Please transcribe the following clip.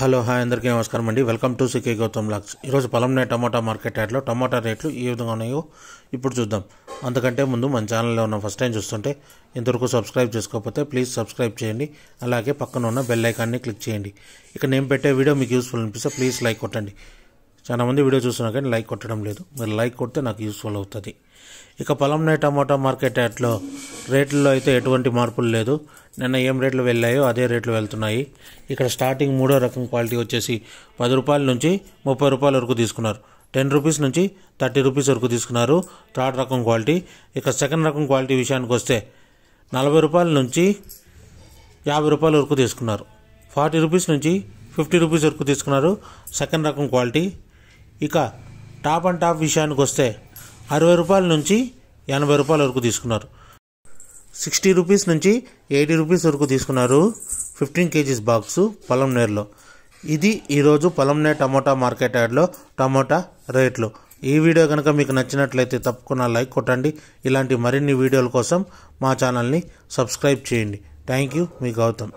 hello hi అందరికీ నమస్కారం అండి వెల్కమ్ టు సికే గౌతమ్ లాక్స్ ఈరోజు పొలంనే టమాటా మార్కెట్ యాడ్లో టమాటా రేట్లు ఏ విధంగా ఉన్నాయో ఇప్పుడు చూద్దాం అంతకంటే ముందు మన ఛానల్లో ఉన్న ఫస్ట్ టైం చూస్తుంటే ఇంతవరకు సబ్స్క్రైబ్ చేసుకోకపోతే ప్లీజ్ సబ్స్క్రైబ్ చేయండి అలాగే పక్కన ఉన్న బెల్ ఐకాన్ని క్లిక్ చేయండి ఇక నేను పెట్టే వీడియో మీకు యూస్ఫుల్ అనిపిస్తే ప్లీజ్ లైక్ కొట్టండి చాలామంది వీడియో చూస్తున్నా కానీ లైక్ కొట్టడం లేదు మీరు లైక్ కొడితే నాకు యూస్ఫుల్ అవుతుంది ఇక పొలంనే టమాటా మార్కెట్ యాడ్లో రేట్లలో అయితే ఎటువంటి మార్పులు లేదు నిన్న ఏం రేట్లు వెళ్ళాయో అదే రేట్లు వెళ్తున్నాయి ఇక్కడ స్టార్టింగ్ మూడో రకం క్వాలిటీ వచ్చేసి పది రూపాయల నుంచి ముప్పై రూపాయల వరకు తీసుకున్నారు టెన్ రూపీస్ నుంచి థర్టీ రూపీస్ వరకు తీసుకున్నారు థర్డ్ రకం క్వాలిటీ ఇక సెకండ్ రకం క్వాలిటీ విషయానికి వస్తే నలభై రూపాయల నుంచి యాభై రూపాయల వరకు తీసుకున్నారు ఫార్టీ రూపీస్ నుంచి ఫిఫ్టీ రూపీస్ వరకు తీసుకున్నారు సెకండ్ రకం క్వాలిటీ ఇక టాప్ అండ్ టాప్ విషయానికి వస్తే అరవై రూపాయల నుంచి ఎనభై రూపాయల వరకు తీసుకున్నారు సిక్స్టీ రూపీస్ నుంచి ఎయిటీ రూపీస్ వరకు తీసుకున్నారు ఫిఫ్టీన్ కేజీస్ బాక్స్ నేర్లో ఇది ఈరోజు నేర్ టమోటా మార్కెట్ యార్డ్లో టమోటా రేట్లు ఈ వీడియో కనుక మీకు నచ్చినట్లయితే తప్పకుండా లైక్ కొట్టండి ఇలాంటి మరిన్ని వీడియోల కోసం మా ఛానల్ని సబ్స్క్రైబ్ చేయండి థ్యాంక్ యూ మీ గౌతమ్